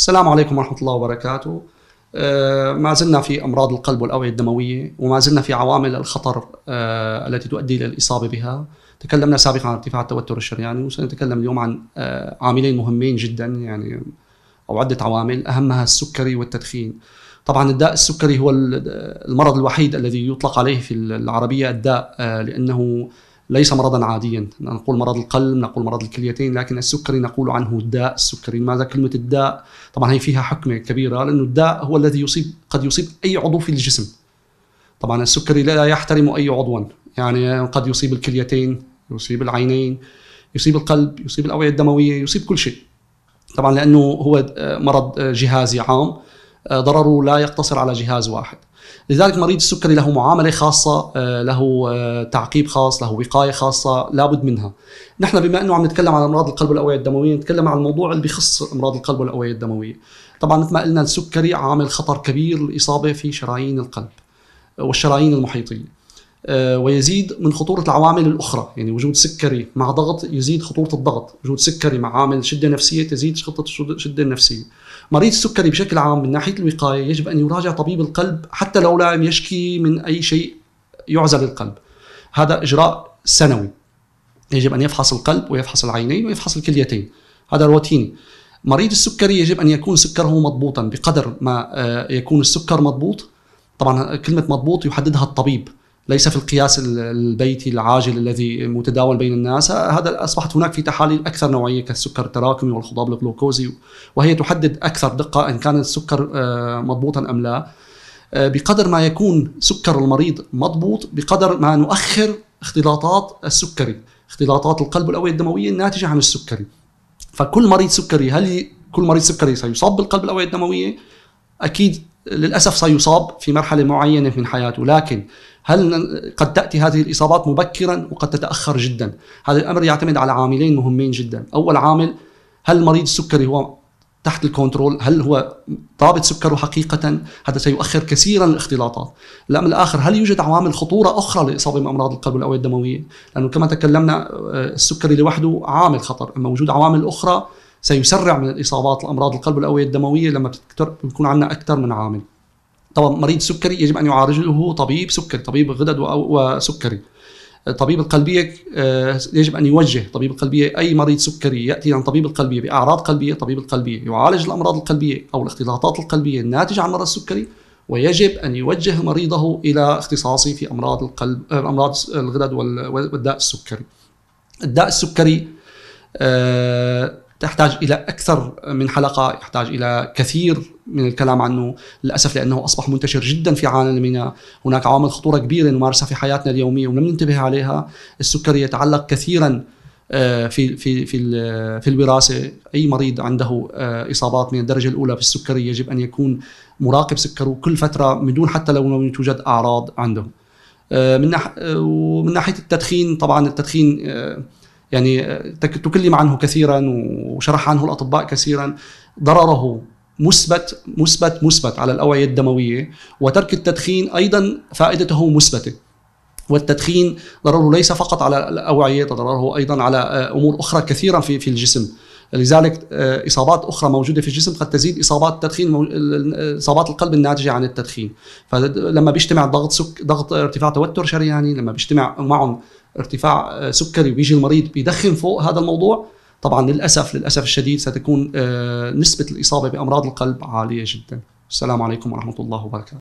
السلام عليكم ورحمة الله وبركاته آه، ما زلنا في أمراض القلب والأوعية الدموية وما زلنا في عوامل الخطر آه، التي تؤدي إلى الإصابة بها تكلمنا سابقا عن ارتفاع التوتر الشرياني وسنتكلم اليوم عن آه، عاملين مهمين جدا يعني أو عدة عوامل أهمها السكري والتدخين طبعا الداء السكري هو المرض الوحيد الذي يطلق عليه في العربية الداء لأنه ليس مرضا عاديا نقول مرض القلب نقول مرض الكليتين لكن السكري نقول عنه الداء السكري ماذا كلمة الداء طبعا هي فيها حكمة كبيرة لأنه الداء هو الذي يصيب قد يصيب أي عضو في الجسم طبعا السكري لا يحترم أي عضوا يعني قد يصيب الكليتين يصيب العينين يصيب القلب يصيب الأوعية الدموية يصيب كل شيء طبعا لأنه هو آه، مرض آه، جهازي عام آه، ضرره لا يقتصر على جهاز واحد لذلك مريض السكري له معاملة خاصة آه، له آه، تعقيب خاص له وقاية خاصة لابد منها نحن بما أنه عم نتكلم عن أمراض القلب والأوعية الدموية نتكلم عن الموضوع اللي بيخص أمراض القلب والأوعية الدموية طبعا مثل ما قلنا السكري عامل خطر كبير للإصابة في شرايين القلب والشرايين المحيطية آه، ويزيد من خطوره العوامل الاخرى يعني وجود سكري مع ضغط يزيد خطوره الضغط وجود سكري مع عامل شده نفسيه تزيد خطه الشده النفسيه مريض السكري بشكل عام من ناحيه الوقايه يجب ان يراجع طبيب القلب حتى لو لم يشكي من اي شيء يعزل القلب هذا اجراء سنوي يجب ان يفحص القلب ويفحص العينين ويفحص الكليتين هذا روتيني مريض السكري يجب ان يكون سكره مضبوطا بقدر ما آه، يكون السكر مضبوط طبعا كلمه مضبوط يحددها الطبيب ليس في القياس البيتي العاجل الذي متداول بين الناس هذا اصبحت هناك في تحاليل اكثر نوعيه كالسكر التراكمي والخضاب الجلوكوزي وهي تحدد اكثر دقه ان كان السكر آه، مضبوطا ام لا آه، بقدر ما يكون سكر المريض مضبوط بقدر ما نؤخر اختلاطات السكري اختلاطات القلب والاوعيه الدمويه الناتجه عن السكري فكل مريض سكري هل كل مريض سكري سيصاب بالقلب الاوعيه الدمويه اكيد للاسف سيصاب في مرحله معينه من حياته لكن هل قد تاتي هذه الاصابات مبكرا وقد تتاخر جدا هذا الامر يعتمد على عاملين مهمين جدا اول عامل هل مريض السكري هو تحت الكنترول هل هو ضابط سكره حقيقة هذا سيؤخر كثيرا الاختلاطات الأمر الآخر هل يوجد عوامل خطورة أخرى للإصابة بأمراض القلب والأوعية الدموية لأنه كما تكلمنا آه، السكري لوحده عامل خطر أما وجود عوامل أخرى سيسرع من الاصابات الامراض القلب والاوعيه الدمويه لما بيكون عندنا اكثر من عامل طبعا مريض سكري يجب ان يعالجه طبيب سكري طبيب غدد وسكري طبيب القلبية آه، يجب أن يوجه طبيب القلبية أي مريض سكري يأتي عن طبيب القلبية بأعراض قلبية طبيب القلبية يعالج الأمراض القلبية أو الاختلاطات القلبية الناتجة عن مرض السكري ويجب أن يوجه مريضه إلى اختصاصي في أمراض القلب آه، أمراض الغدد والداء السكري الداء السكري آه، تحتاج الى اكثر من حلقه يحتاج الى كثير من الكلام عنه للاسف لانه اصبح منتشر جدا في عالمنا هناك عوامل خطوره كبيره نمارسها في حياتنا اليوميه ولم ننتبه عليها السكري يتعلق كثيرا آه، في في في في الوراثه اي مريض عنده آه، اصابات من الدرجه الاولى بالسكري يجب ان يكون مراقب سكره كل فتره بدون حتى لو لم توجد اعراض عنده آه، من ومن ناحيه التدخين طبعا التدخين يعني آه، تكلم عنه كثيرا وشرح عنه الاطباء كثيرا ضرره مثبت مثبت مثبت على الاوعيه الدمويه وترك التدخين ايضا فائدته مثبته والتدخين ضرره ليس فقط على الاوعيه ضرره ايضا على آه، امور اخرى كثيره في في الجسم لذلك آه، اصابات اخرى موجوده في الجسم قد تزيد اصابات التدخين اصابات القلب الناتجه عن التدخين فلما بيجتمع ضغط سك ضغط ارتفاع توتر شرياني يعني، لما بيجتمع معهم ارتفاع آه، سكري وبيجي المريض بيدخن فوق هذا الموضوع طبعا للاسف للاسف الشديد ستكون آه، نسبه الاصابه بامراض القلب عاليه جدا السلام عليكم ورحمه الله وبركاته